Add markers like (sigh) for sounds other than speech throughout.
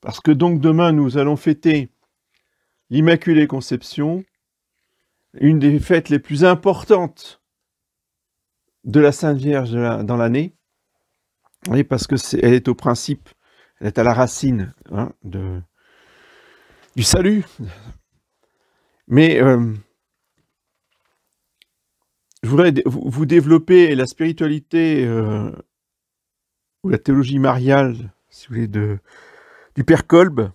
Parce que donc demain, nous allons fêter l'Immaculée Conception, une des fêtes les plus importantes de la Sainte Vierge dans l'année. Oui, parce qu'elle est, est au principe, elle est à la racine hein, du salut. Mais euh, je voudrais vous développer la spiritualité euh, ou la théologie mariale, si vous voulez, de, père Kolb,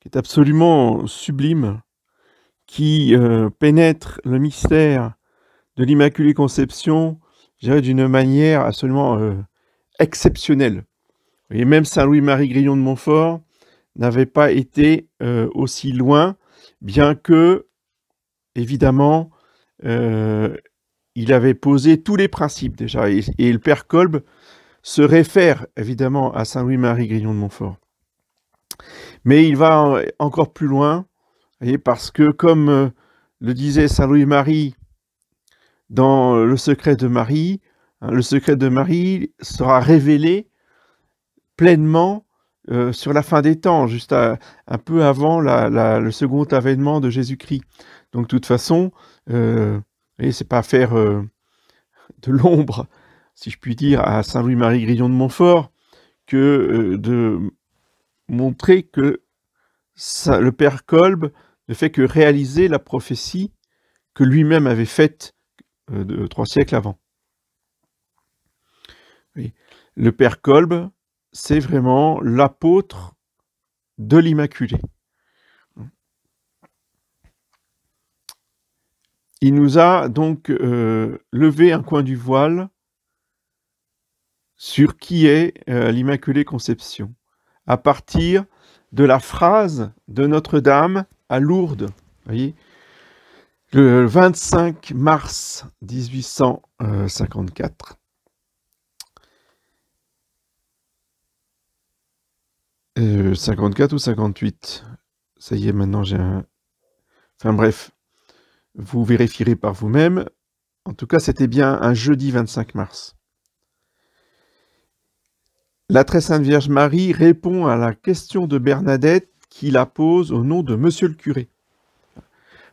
qui est absolument sublime, qui euh, pénètre le mystère de l'Immaculée Conception, d'une manière absolument euh, exceptionnelle. Et même Saint Louis-Marie Grillon de Montfort n'avait pas été euh, aussi loin, bien que, évidemment, il avait posé tous les principes déjà. Et, et le père Kolb se réfère évidemment à Saint Louis-Marie Grillon de Montfort. Mais il va encore plus loin, parce que comme euh, le disait Saint Louis-Marie dans Le secret de Marie, hein, le secret de Marie sera révélé pleinement euh, sur la fin des temps, juste un peu avant le second avènement de Jésus-Christ. Donc de toute façon, ce euh, n'est c'est pas faire de l'ombre, si je puis dire, à Saint Louis-Marie Grillon de Montfort que de montrer que le père Kolb ne fait que réaliser la prophétie que lui-même avait faite euh, de, euh, trois siècles avant. Le père Kolb, c'est vraiment l'apôtre de l'Immaculée. Il nous a donc euh, levé un coin du voile sur qui est l'Immaculée Conception à partir de la phrase de Notre-Dame à Lourdes. le 25 mars 1854. 54 euh, ou 58 Ça y est, maintenant j'ai un... Enfin bref, vous vérifierez par vous-même. En tout cas, c'était bien un jeudi 25 mars. La très sainte Vierge Marie répond à la question de Bernadette qui la pose au nom de Monsieur le curé.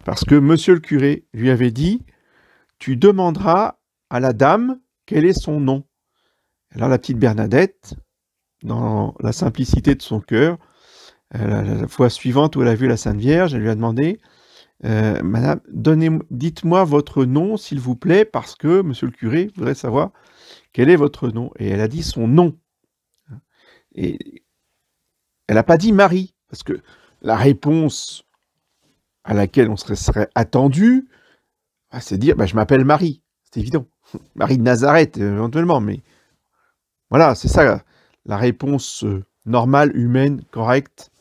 Parce que Monsieur le curé lui avait dit Tu demanderas à la dame quel est son nom. Alors la petite Bernadette, dans la simplicité de son cœur, la fois suivante où elle a vu la Sainte Vierge, elle lui a demandé euh, Madame, dites-moi votre nom, s'il vous plaît, parce que Monsieur le curé voudrait savoir quel est votre nom. Et elle a dit son nom. Et elle n'a pas dit Marie, parce que la réponse à laquelle on serait, attendu, ah, c'est dire bah, je m'appelle Marie, c'est évident. (laughs) Marie de Nazareth, euh, éventuellement, mais voilà, c'est ça la réponse euh, normale, humaine, correcte.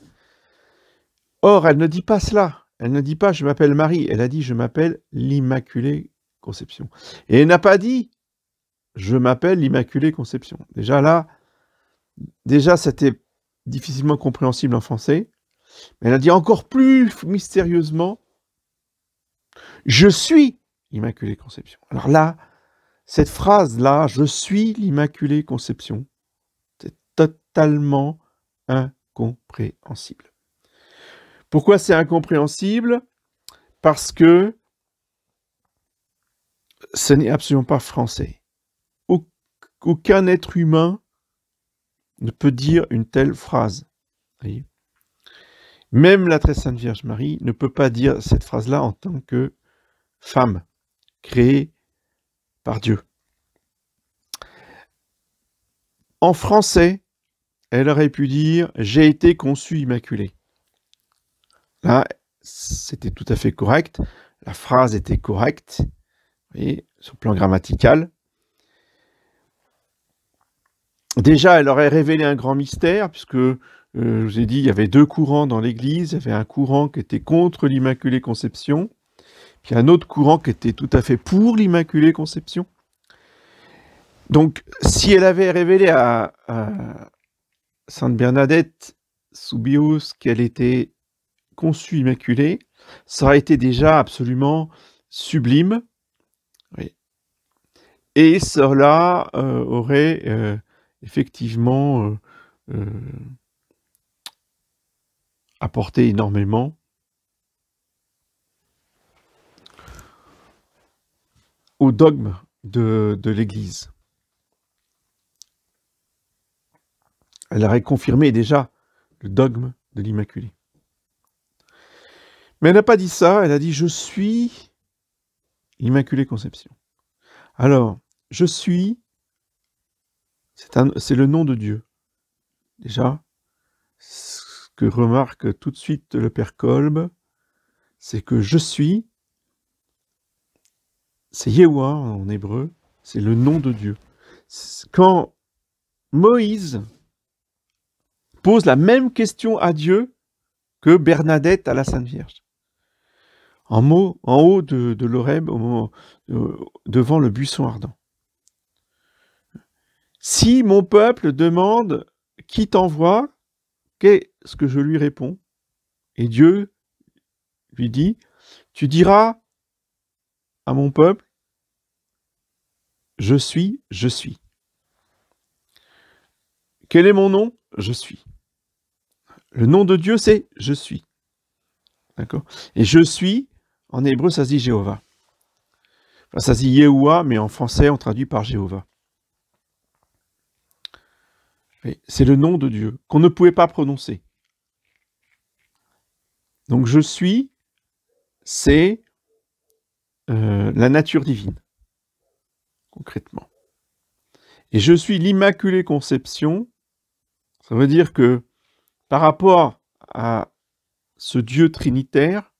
Or, elle ne dit pas cela. Elle ne dit pas je m'appelle Marie, elle a dit je m'appelle l'Immaculée Conception. Et elle n'a pas dit je m'appelle l'Immaculée Conception. Déjà là, déjà, c'était difficilement compréhensible en français. Mais elle a dit encore plus mystérieusement Je suis l'Immaculée Conception. Alors là, cette phrase-là, Je suis l'Immaculée Conception, c'est totalement incompréhensible. Pourquoi c'est incompréhensible Parce que ce n'est absolument pas français. Aucun être humain ne peut dire une telle phrase. Même la très sainte Vierge Marie ne peut pas dire cette phrase-là en tant que femme créée par Dieu. En français, elle aurait pu dire J'ai été conçue immaculée. Là, c'était tout à fait correct. La phrase était correcte, voyez, sur le plan grammatical déjà, elle aurait révélé un grand mystère, puisque euh, je vous ai dit, il y avait deux courants dans l'Église. Il y avait un courant qui était contre l'Immaculée Conception, puis un autre courant qui était tout à fait pour l'Immaculée Conception. Donc, si elle avait révélé à, Sainte Bernadette Soubius qu'elle était conçue Immaculée, ça aurait été déjà absolument sublime. Et cela euh, aurait euh, effectivement euh, euh, apporté énormément. au dogme de, de l'Église. Elle aurait confirmé déjà le dogme de l'Immaculée. Mais elle n'a pas dit ça, elle a dit je suis l'Immaculée Conception. Alors, je suis c'est le nom de Dieu. Déjà, ce que remarque tout de suite le Père Kolb, c'est que je suis, c'est Yahweh en hébreu, c'est le nom de Dieu. Quand Moïse pose la même question à Dieu que Bernadette à la Sainte Vierge. En, mot, en haut de, de euh, devant le buisson ardent. Si mon peuple demande qui t'envoie, qu'est-ce que je lui réponds Et Dieu lui dit, tu diras à mon peuple, je suis, je suis. Quel est mon nom Je suis. Le nom de Dieu, c'est je suis. D'accord Et je suis, en hébreu, ça se dit Jéhovah. Enfin, ça se dit Yehoua, mais en français, on traduit par Jéhovah. C'est le nom de Dieu qu'on ne pouvait pas prononcer. Donc je suis, c'est euh, la nature divine, concrètement. Et je suis l'Immaculée Conception, ça veut dire que par rapport à ce Dieu trinitaire,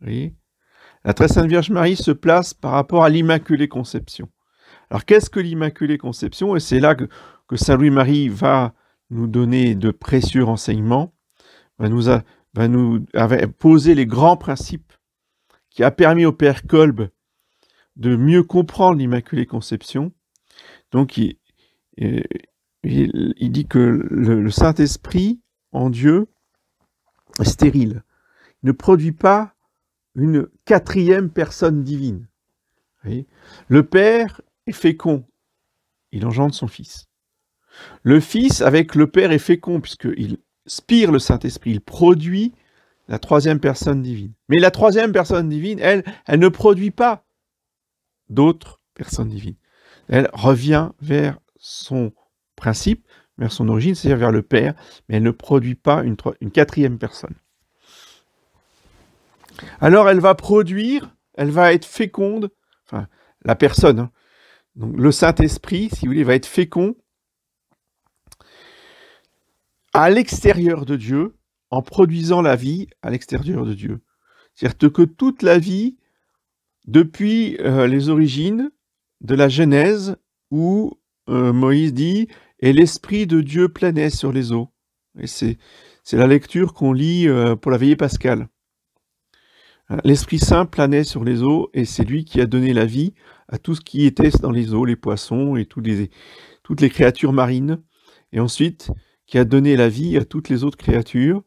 la Très Sainte Vierge Marie se place par rapport à l'Immaculée Conception. Alors qu'est-ce que l'Immaculée Conception Et c'est là que que Saint Louis-Marie va nous donner de précieux renseignements, va nous, nous poser les grands principes qui a permis au Père Kolb de mieux comprendre l'Immaculée Conception. Donc, il, dit que le, Saint-Esprit en Dieu est stérile. Il ne produit pas une quatrième personne divine. le Père est fécond. Il engendre son Fils. Le Fils avec le Père est fécond, puisqu'il spire le Saint-Esprit, il produit la troisième personne divine. Mais la troisième personne divine, elle, elle ne produit pas d'autres personnes divines. Elle revient vers son principe, vers son origine, c'est-à-dire vers le Père, mais elle ne produit pas une, quatrième personne. Alors elle va produire, elle va être féconde, enfin la personne, hein. donc le Saint-Esprit, si vous voulez, va être fécond à l'extérieur de Dieu, en produisant la vie à l'extérieur de Dieu. C'est-à-dire que toute la vie, depuis euh, les origines de la Genèse, où euh, Moïse dit « Et l'Esprit de Dieu planait sur les eaux ». Et c'est la lecture qu'on lit euh, pour la veillée pascale. L'Esprit Saint planait sur les eaux, et c'est lui qui a donné la vie à tout ce qui était dans les eaux, les poissons et les, toutes les créatures marines. Et ensuite, qui a donné la vie à toutes les autres créatures.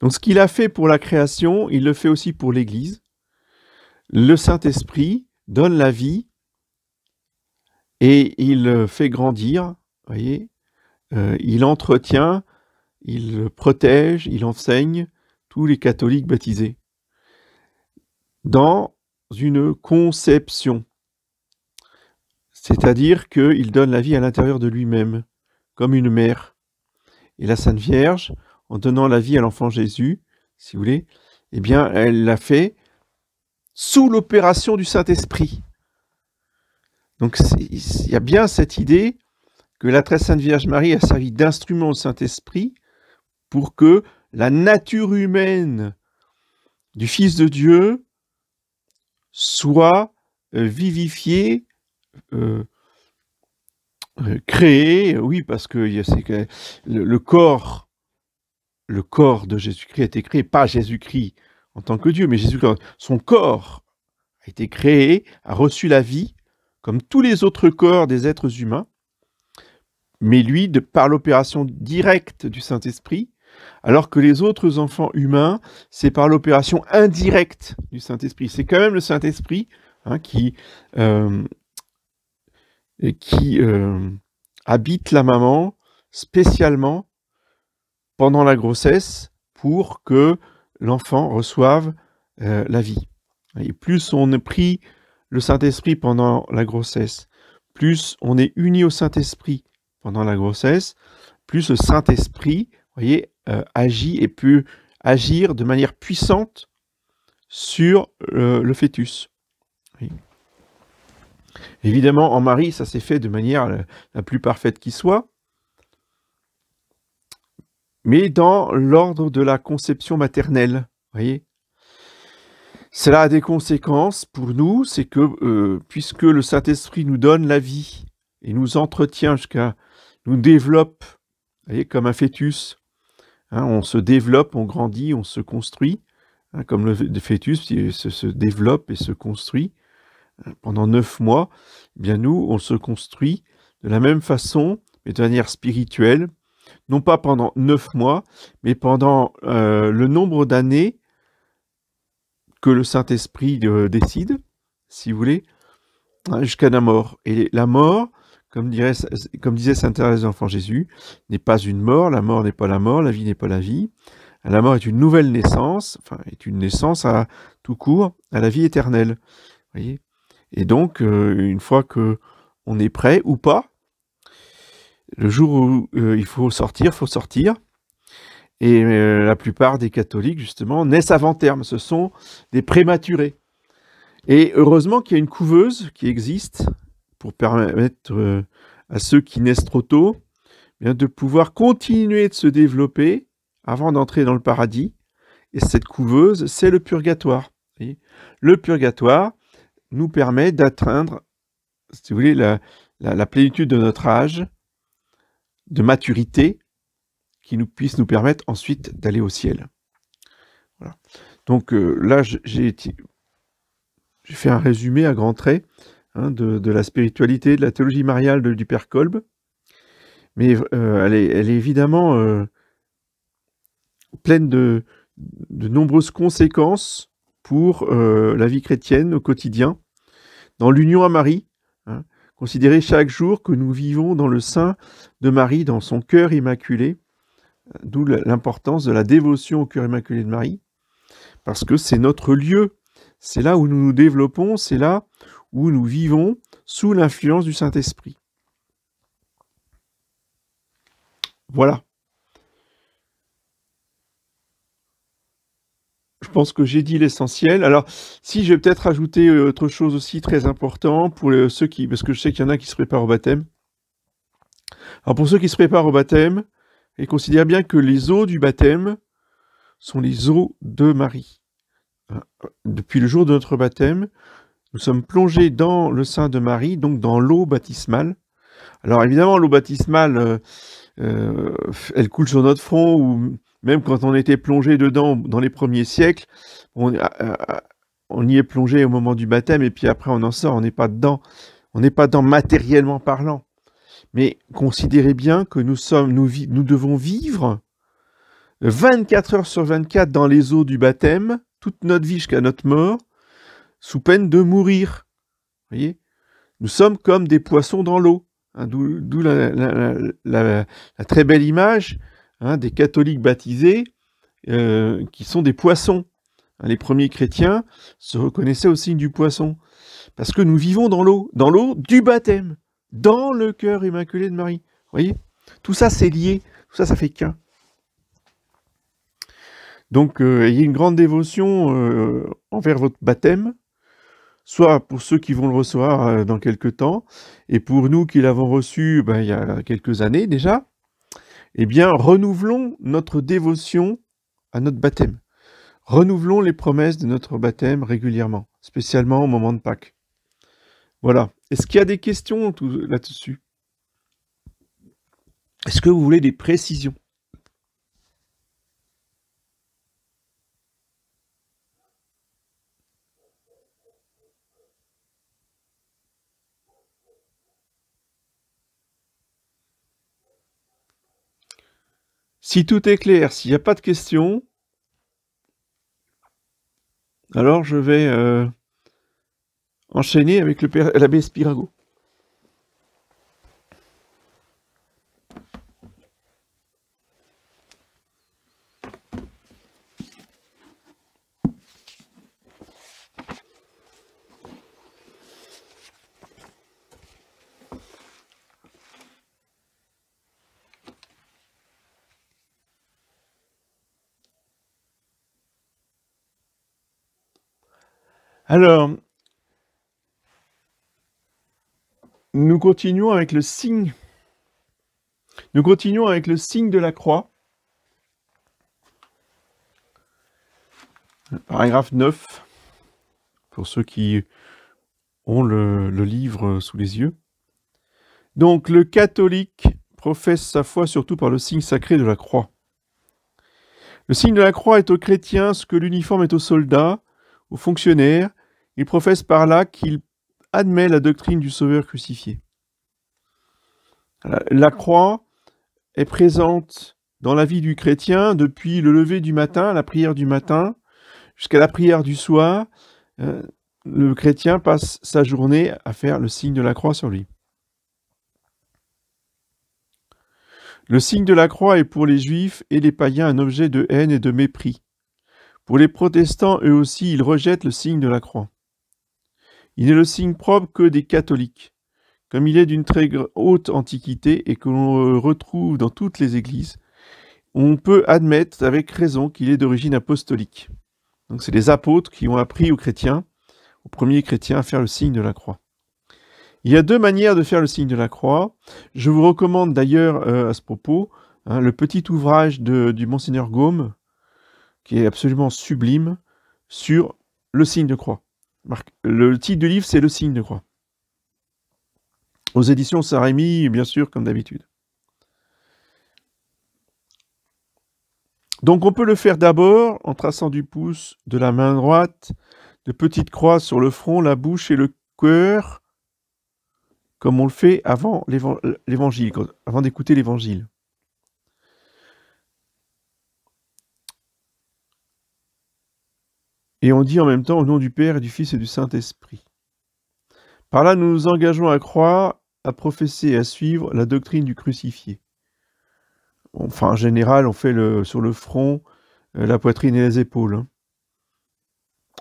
Donc ce qu'il a fait pour la création, il le fait aussi pour l'Église. Le Saint-Esprit donne la vie et il fait grandir, voyez euh, il entretient, il protège, il enseigne tous les catholiques baptisés dans une conception, c'est-à-dire qu'il donne la vie à l'intérieur de lui-même une mère. Et la Sainte Vierge, en donnant la vie à l'enfant Jésus, si vous voulez, eh bien, elle l'a fait sous l'opération du Saint-Esprit. Donc, il y a bien cette idée que la très Sainte Vierge Marie a servi d'instrument au Saint-Esprit pour que la nature humaine du Fils de Dieu soit euh, vivifiée, euh, euh, créé, oui, parce que le, le, corps, le corps de Jésus-Christ a été créé, pas Jésus-Christ en tant que Dieu, mais Jésus-Christ, son corps a été créé, a reçu la vie, comme tous les autres corps des êtres humains, mais lui, de, par l'opération directe du Saint-Esprit, alors que les autres enfants humains, c'est par l'opération indirecte du Saint-Esprit. C'est quand même le Saint-Esprit hein, qui euh, qui euh, habite la maman spécialement pendant la grossesse pour que l'enfant reçoive euh, la vie. Et plus on prie le Saint-Esprit pendant la grossesse, plus on est uni au Saint-Esprit pendant la grossesse, plus le Saint-Esprit, voyez, euh, agit et peut agir de manière puissante sur le fœtus. Évidemment, en Marie, ça s'est fait de manière euh, la plus parfaite qui soit, mais dans l'ordre de la conception maternelle. Voyez Cela a des conséquences pour nous, c'est que euh, puisque le Saint-Esprit nous donne la vie et nous entretient jusqu'à nous développe, comme un fœtus. Hein, on se développe, on grandit, on se construit, hein, comme le fœtus se, se développe et se construit pendant neuf mois, eh bien nous, on se construit de la même façon, mais de manière spirituelle, non pas pendant neuf mois, mais pendant euh, le nombre d'années que le Saint-Esprit euh, décide, si vous voulez, hein, jusqu'à la mort. Et la mort, comme, dirait, comme disait saint Thérèse d'Enfant Jésus, n'est pas une mort, la mort n'est pas la mort, la vie n'est pas la vie. La mort est une nouvelle naissance, enfin, est une naissance à tout court, à la vie éternelle. voyez et donc, euh, une fois que on est prêt ou pas, le jour où euh, il faut sortir, faut sortir. Et euh, la plupart des catholiques, justement, naissent avant terme. Ce sont des prématurés. Et heureusement qu'il y a une couveuse qui existe pour permettre à ceux qui naissent trop tôt de pouvoir continuer de se développer avant d'entrer dans le paradis. Et cette couveuse, c'est le purgatoire. Le purgatoire, nous permet d'atteindre, si vous voulez, la, plénitude de notre âge, de maturité, qui nous puisse nous permettre ensuite d'aller au ciel. Donc euh, là, j'ai fait un résumé à grands traits hein, de, la spiritualité, de la théologie mariale du Père Kolb, mais euh, elle, est, évidemment euh, pleine de nombreuses conséquences pour euh, la vie chrétienne au quotidien, dans l'union à Marie. Hein. considérer chaque jour que nous vivons dans le sein de Marie, dans son cœur immaculé, d'où l'importance de la dévotion au cœur immaculé de Marie, parce que c'est notre lieu, c'est là où nous nous développons, c'est là où nous vivons sous l'influence du Saint-Esprit. Voilà. Je pense que j'ai dit l'essentiel. Alors, si je vais peut-être ajouter euh, autre chose aussi très important pour ceux qui, parce que je sais qu'il y en a qui se préparent au baptême. Alors, pour ceux qui se préparent au baptême, ils considèrent bien que les eaux du baptême sont les eaux de Marie. Depuis le jour de notre baptême, nous sommes plongés dans le sein de Marie, donc dans l'eau baptismale. Alors évidemment, l'eau baptismale, euh, euh, elle coule sur notre front ou même quand on était plongé dedans dans les premiers siècles, on, y est plongé au moment du baptême et puis après on en sort, on n'est pas dedans, on n'est pas dedans matériellement parlant. Mais considérez bien que nous sommes, nous, nous devons vivre 24 heures sur 24 dans les eaux du baptême, toute notre vie jusqu'à notre mort, sous peine de mourir. Voyez nous sommes comme des poissons dans l'eau. Hein, d'où la, très belle image Hein, des catholiques baptisés euh, qui sont des poissons. Hein, les premiers chrétiens se reconnaissaient au signe du poisson, parce que nous vivons dans l'eau, dans l'eau du baptême, dans le cœur immaculé de Marie. Vous voyez Tout ça, c'est lié, tout ça, ça fait qu'un. Donc, euh, ayez une grande dévotion euh, envers votre baptême, soit pour ceux qui vont le recevoir dans quelques temps, et pour nous qui l'avons reçu ben, il y a quelques années déjà, eh bien, renouvelons notre dévotion à notre baptême. Renouvelons les promesses de notre baptême régulièrement, spécialement au moment de Pâques. Voilà. Est-ce qu'il y a des questions là-dessus Est-ce que vous voulez des précisions Si tout est clair, s'il n'y a pas de questions, alors je vais euh, enchaîner avec l'abbé Spirago. Alors, nous continuons avec le signe. Nous continuons avec le signe de la croix. Paragraphe 9, pour ceux qui ont le, le livre sous les yeux. Donc, le catholique professe sa foi surtout par le signe sacré de la croix. Le signe de la croix est aux chrétiens ce que l'uniforme est aux soldats, aux fonctionnaires, il professe par là qu'il admet la doctrine du Sauveur crucifié. La croix est présente dans la vie du chrétien depuis le lever du matin, la prière du matin, jusqu'à la prière du soir. Euh, le chrétien passe sa journée à faire le signe de la croix sur lui. Le signe de la croix est pour les juifs et les païens un objet de haine et de mépris. Pour les protestants, eux aussi, ils rejettent le signe de la croix. Il n'est le signe propre que des catholiques. Comme il est d'une très haute antiquité et que l'on euh, retrouve dans toutes les églises, on peut admettre avec raison qu'il est d'origine apostolique. Donc c'est les apôtres qui ont appris aux chrétiens, aux premiers chrétiens, à faire le signe de la croix. Il y a deux manières de faire le signe de la croix. Je vous recommande d'ailleurs euh, à ce propos hein, le petit ouvrage du monseigneur Gaume, qui est absolument sublime, sur le signe de croix. Le titre du livre, c'est Le signe de croix. Aux éditions Saint-Rémy, bien sûr, comme d'habitude. Donc on peut le faire d'abord en traçant du pouce de la main droite de petites croix sur le front, la bouche et le cœur, comme on le fait avant l'évangile, avant d'écouter l'évangile. Et on dit en même temps au nom du Père et du Fils et du Saint-Esprit. Par là, nous nous engageons à croire, à professer et à suivre la doctrine du crucifié. Enfin, en général, on fait le, sur le front, euh, la poitrine et les épaules. Hein.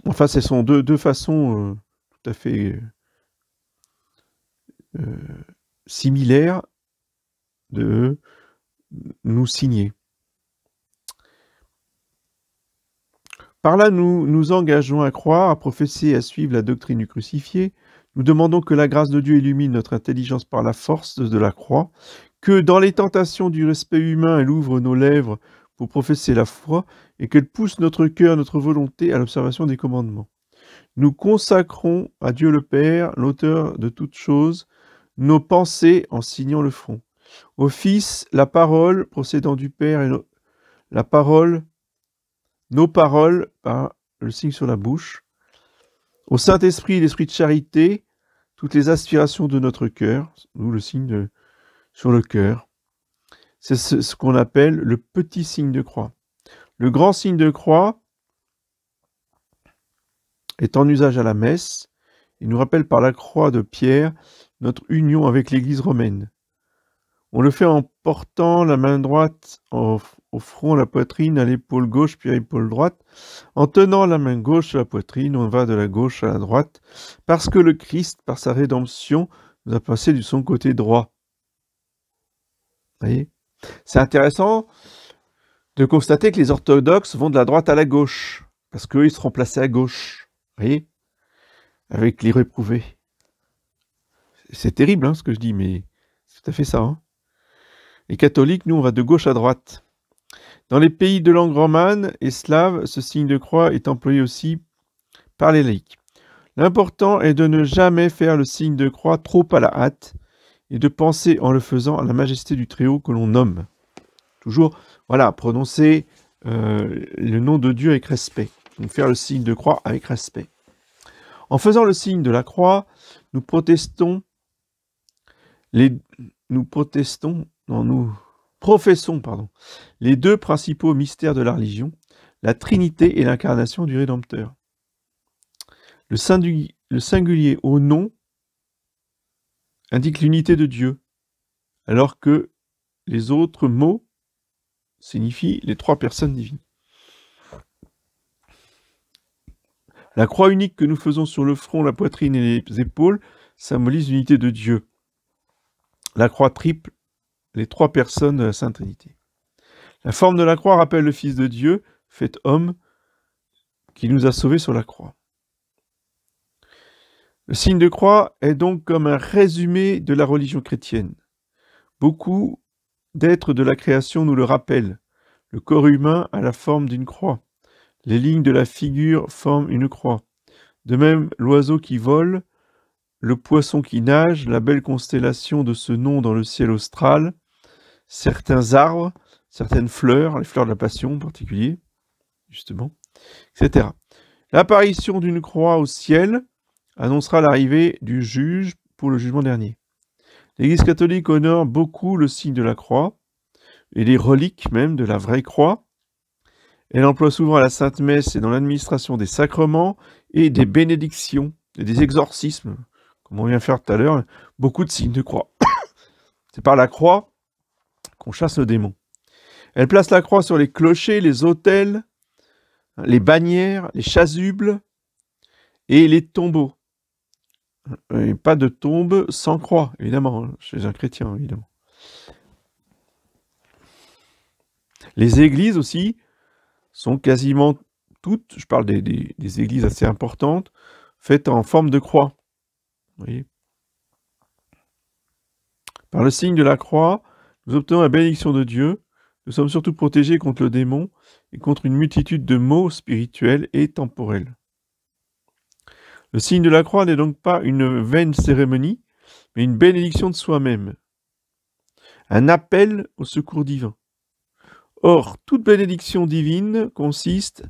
Enfin, ce sont deux, façons euh, tout à fait euh, similaires de nous signer. Par là, nous nous engageons à croire, à professer, à suivre la doctrine du crucifié. Nous demandons que la grâce de Dieu illumine notre intelligence par la force de la croix, que dans les tentations du respect humain, elle ouvre nos lèvres pour professer la foi et qu'elle pousse notre cœur, notre volonté à l'observation des commandements. Nous consacrons à Dieu le Père, l'auteur de toutes choses, nos pensées en signant le front. Au Fils, la parole procédant du Père et la parole nos paroles par hein, le signe sur la bouche, au Saint-Esprit, l'Esprit de charité, toutes les aspirations de notre cœur, nous le signe sur le cœur. C'est ce, qu'on appelle le petit signe de croix. Le grand signe de croix est en usage à la messe. Il nous rappelle par la croix de Pierre notre union avec l'Église romaine. On le fait en portant la main droite en au front, la poitrine, à l'épaule gauche, puis à l'épaule droite. En tenant la main gauche à la poitrine, on va de la gauche à la droite, parce que le Christ, par sa rédemption, nous a passé du son côté droit. voyez C'est intéressant de constater que les orthodoxes vont de la droite à la gauche, parce qu'eux, ils seront placés à gauche. voyez Avec les réprouvés. C'est terrible hein, ce que je dis, mais c'est tout à fait ça. Hein. les catholiques, nous, on va de gauche à droite. Dans les pays de langue romane et slave, ce signe de croix est employé aussi par les laïcs. L'important est de ne jamais faire le signe de croix trop à la hâte et de penser en le faisant à la majesté du Très-Haut que l'on nomme. Toujours, voilà, prononcer euh, le nom de Dieu avec respect. Donc faire le signe de croix avec respect. En faisant le signe de la croix, nous protestons nous protestons, non, nous, professons pardon, les deux principaux mystères de la religion, la Trinité et l'incarnation du Rédempteur. Le, le singulier au nom indique l'unité de Dieu, alors que les autres mots signifient les trois personnes divines. La croix unique que nous faisons sur le front, la poitrine et les épaules symbolise l'unité de Dieu. La croix triple les trois personnes de la Sainte Trinité. La forme de la croix rappelle le Fils de Dieu, fait homme, qui nous a sauvés sur la croix. Le signe de croix est donc comme un résumé de la religion chrétienne. Beaucoup d'êtres de la création nous le rappellent. Le corps humain a la forme d'une croix. Les lignes de la figure forment une croix. De même, l'oiseau qui vole, le poisson qui nage, la belle constellation de ce nom dans le ciel austral, certains arbres, certaines fleurs, les fleurs de la passion en particulier, justement, etc. L'apparition d'une croix au ciel annoncera l'arrivée du juge pour le jugement dernier. L'Église catholique honore beaucoup le signe de la croix et les reliques même de la vraie croix. Elle emploie souvent à la Sainte Messe et dans l'administration des sacrements et des bénédictions et des exorcismes, comme on vient faire tout à l'heure, beaucoup de signes de croix. (coughs) C'est par la croix qu'on chasse le démon. Elle place la croix sur les clochers, les autels, les bannières, les chasubles et les tombeaux. pas de tombe sans croix, évidemment, hein, chez un chrétien, évidemment. Les églises aussi sont quasiment toutes, je parle des, églises assez importantes, faites en forme de croix. Par le signe de la croix, nous obtenons la bénédiction de Dieu, nous sommes surtout protégés contre le démon et contre une multitude de maux spirituels et temporels. Le signe de la croix n'est donc pas une vaine cérémonie, mais une bénédiction de soi-même, un appel au secours divin. Or, toute bénédiction divine consiste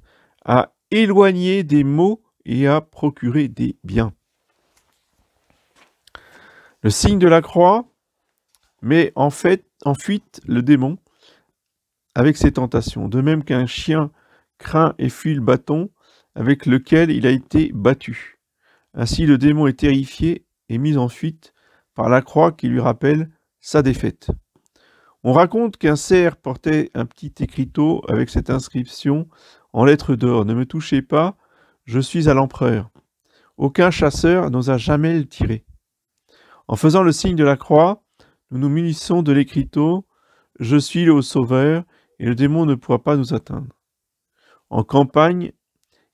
à éloigner des maux et à procurer des biens. Le signe de la croix mais en, fait, en fuite le démon avec ses tentations, de même qu'un chien craint et fuit le bâton avec lequel il a été battu. Ainsi le démon est terrifié et mis en fuite par la croix qui lui rappelle sa défaite. On raconte qu'un cerf portait un petit écriteau avec cette inscription en lettres d'or Ne me touchez pas, je suis à l'empereur. Aucun chasseur n'osa jamais le tirer. En faisant le signe de la croix, nous nous munissons de l'écriteau Je suis le Sauveur, et le démon ne pourra pas nous atteindre. En campagne,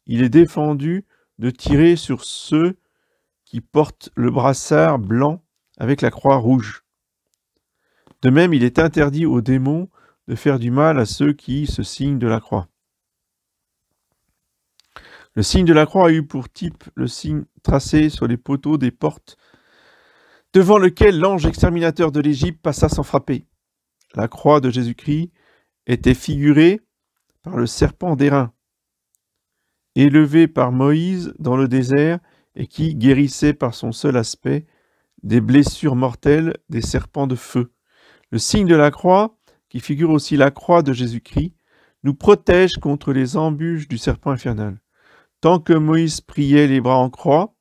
il est défendu de tirer sur ceux qui portent le brassard blanc avec la croix rouge. De même, il est interdit aux démons de faire du mal à ceux qui se signent de la croix. Le signe de la croix a eu pour type le signe tracé sur les poteaux des portes devant lequel l'ange exterminateur de l'Égypte passa sans frapper. La croix de Jésus-Christ était figurée par le serpent d'airain, élevé par Moïse dans le désert et qui guérissait par son seul aspect des blessures mortelles des serpents de feu. Le signe de la croix, qui figure aussi la croix de Jésus-Christ, nous protège contre les embûches du serpent infernal. Tant que Moïse priait les bras en croix,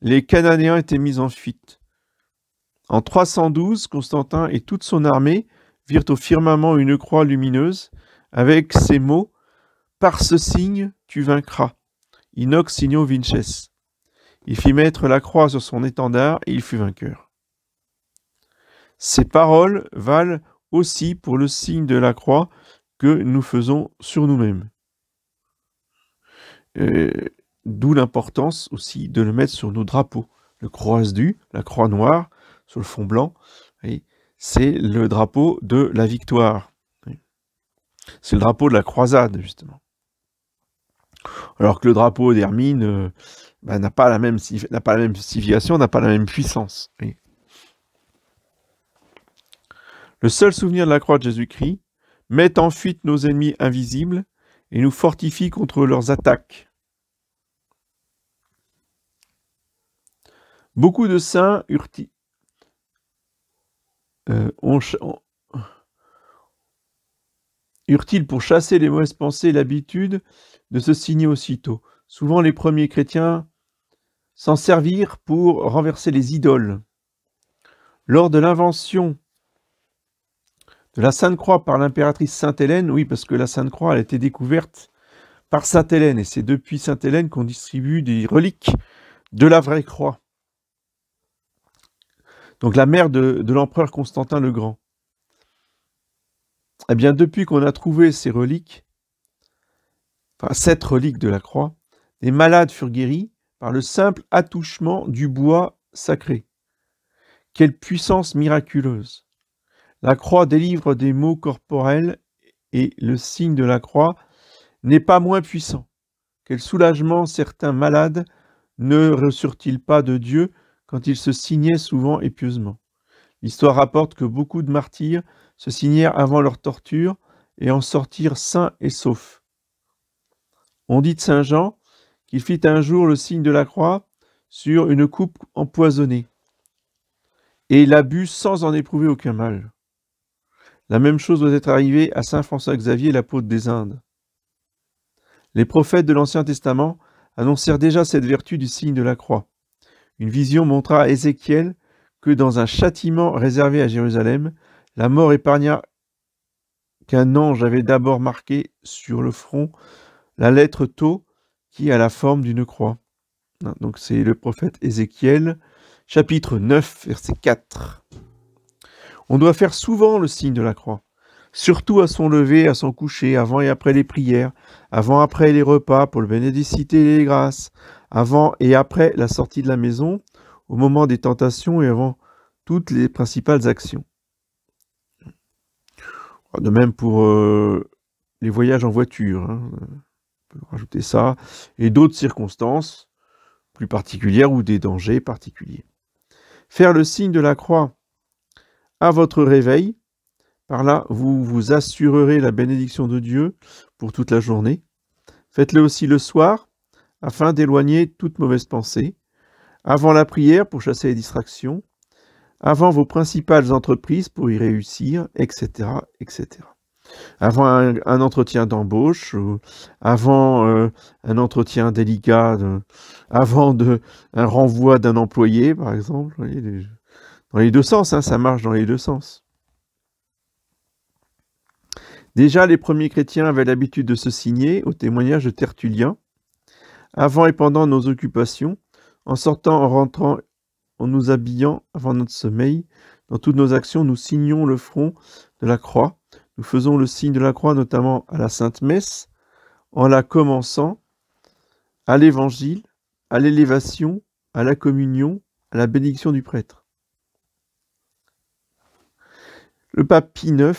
les Cananéens étaient mis en fuite. En 312, Constantin et toute son armée virent au firmament une croix lumineuse avec ces mots Par ce signe, tu vaincras. Inox signo vinces. Il fit mettre la croix sur son étendard et il fut vainqueur. Ces paroles valent aussi pour le signe de la croix que nous faisons sur nous-mêmes. Euh, d'où l'importance aussi de le mettre sur nos drapeaux, le croix du, la croix noire, sur le fond blanc, c'est le drapeau de la victoire. C'est le drapeau de la croisade, justement. Alors que le drapeau d'Hermine euh, bah, n'a pas la même n'a pas la même signification, n'a pas la même puissance. Le seul souvenir de la croix de Jésus-Christ met en fuite nos ennemis invisibles et nous fortifie contre leurs attaques. Beaucoup de saints Eurent-ils pour chasser les mauvaises pensées l'habitude de se signer aussitôt Souvent les premiers chrétiens s'en servirent pour renverser les idoles. Lors de l'invention de la Sainte Croix par l'impératrice Sainte Hélène, oui, parce que la Sainte Croix a été découverte par Sainte Hélène, et c'est depuis Sainte Hélène qu'on distribue des reliques de la vraie croix donc la mère de, l'empereur Constantin le Grand. Eh bien, depuis qu'on a trouvé ces reliques, enfin cette relique de la croix, les malades furent guéris par le simple attouchement du bois sacré. Quelle puissance miraculeuse La croix délivre des maux corporels et le signe de la croix n'est pas moins puissant. Quel soulagement certains malades ne reçurent-ils pas de Dieu quand ils se signaient souvent et pieusement. L'histoire rapporte que beaucoup de martyrs se signèrent avant leur torture et en sortirent sains et saufs. On dit de Saint Jean qu'il fit un jour le signe de la croix sur une coupe empoisonnée, et il la bu sans en éprouver aucun mal. La même chose doit être arrivée à Saint François Xavier, l'apôtre des Indes. Les prophètes de l'Ancien Testament annoncèrent déjà cette vertu du signe de la croix. Une vision montra à Ézéchiel que dans un châtiment réservé à Jérusalem, la mort épargna qu'un ange avait d'abord marqué sur le front la lettre Tau qui a la forme d'une croix. Hein, donc c'est le prophète Ézéchiel, chapitre 9, verset 4. On doit faire souvent le signe de la croix surtout à son lever, à son coucher, avant et après les prières, avant et après les repas pour le bénédicité et les grâces, avant et après la sortie de la maison, au moment des tentations et avant toutes les principales actions. De même pour euh, les voyages en voiture, hein. on peut rajouter ça, et d'autres circonstances plus particulières ou des dangers particuliers. Faire le signe de la croix à votre réveil, par là, vous vous assurerez la bénédiction de Dieu pour toute la journée. Faites-le aussi le soir, afin d'éloigner toute mauvaise pensée, avant la prière pour chasser les distractions, avant vos principales entreprises pour y réussir, etc. etc. Avant un, entretien d'embauche, avant euh, un entretien délicat, avant de, un renvoi d'un employé, par exemple. dans les deux sens, hein, ça marche dans les deux sens. Déjà, les premiers chrétiens avaient l'habitude de se signer au témoignage de Tertullien. Avant et pendant nos occupations, en sortant, en rentrant, en nous habillant avant notre sommeil, dans toutes nos actions, nous signons le front de la croix. Nous faisons le signe de la croix, notamment à la Sainte Messe, en la commençant à l'Évangile, à l'élévation, à la communion, à la bénédiction du prêtre. Le pape Pie IX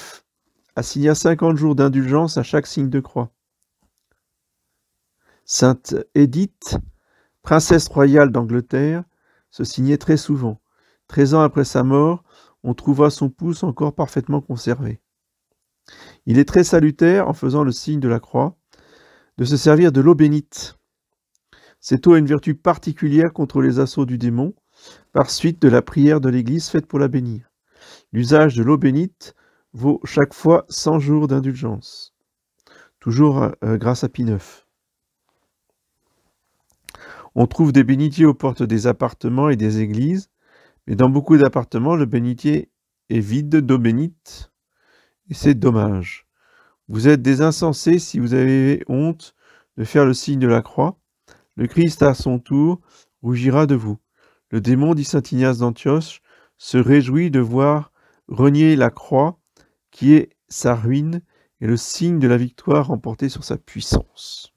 assigna cinquante jours d'indulgence à chaque signe de croix. Sainte Édith, princesse royale d'Angleterre, se signait très souvent. Treize ans après sa mort, on trouva son pouce encore parfaitement conservé. Il est très salutaire, en faisant le signe de la croix, de se servir de l'eau bénite. Cette eau a une vertu particulière contre les assauts du démon, par suite de la prière de l'Église faite pour la bénir. L'usage de l'eau bénite vaut chaque fois 100 jours d'indulgence, toujours euh, euh, grâce à Pie IX. On trouve des bénitiers aux portes des appartements et des églises, mais dans beaucoup d'appartements, le bénitier est vide d'eau bénite, et c'est dommage. Vous êtes des insensés si vous avez honte de faire le signe de la croix. Le Christ, à son tour, rougira de vous. Le démon, dit saint Ignace d'Antioche, se réjouit de voir renier la croix qui est sa ruine et le signe de la victoire remportée sur sa puissance.